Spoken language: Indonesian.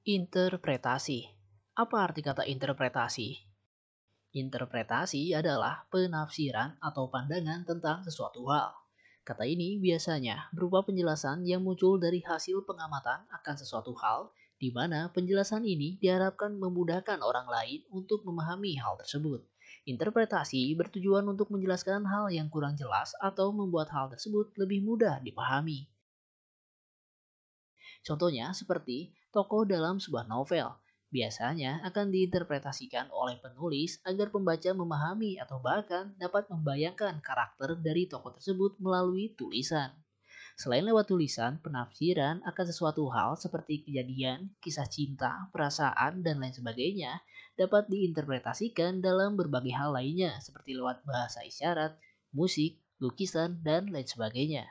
Interpretasi. Apa arti kata interpretasi? Interpretasi adalah penafsiran atau pandangan tentang sesuatu hal. Kata ini biasanya berupa penjelasan yang muncul dari hasil pengamatan akan sesuatu hal, di mana penjelasan ini diharapkan memudahkan orang lain untuk memahami hal tersebut. Interpretasi bertujuan untuk menjelaskan hal yang kurang jelas atau membuat hal tersebut lebih mudah dipahami. Contohnya seperti tokoh dalam sebuah novel. Biasanya akan diinterpretasikan oleh penulis agar pembaca memahami atau bahkan dapat membayangkan karakter dari tokoh tersebut melalui tulisan. Selain lewat tulisan, penafsiran akan sesuatu hal seperti kejadian, kisah cinta, perasaan, dan lain sebagainya dapat diinterpretasikan dalam berbagai hal lainnya seperti lewat bahasa isyarat, musik, lukisan, dan lain sebagainya.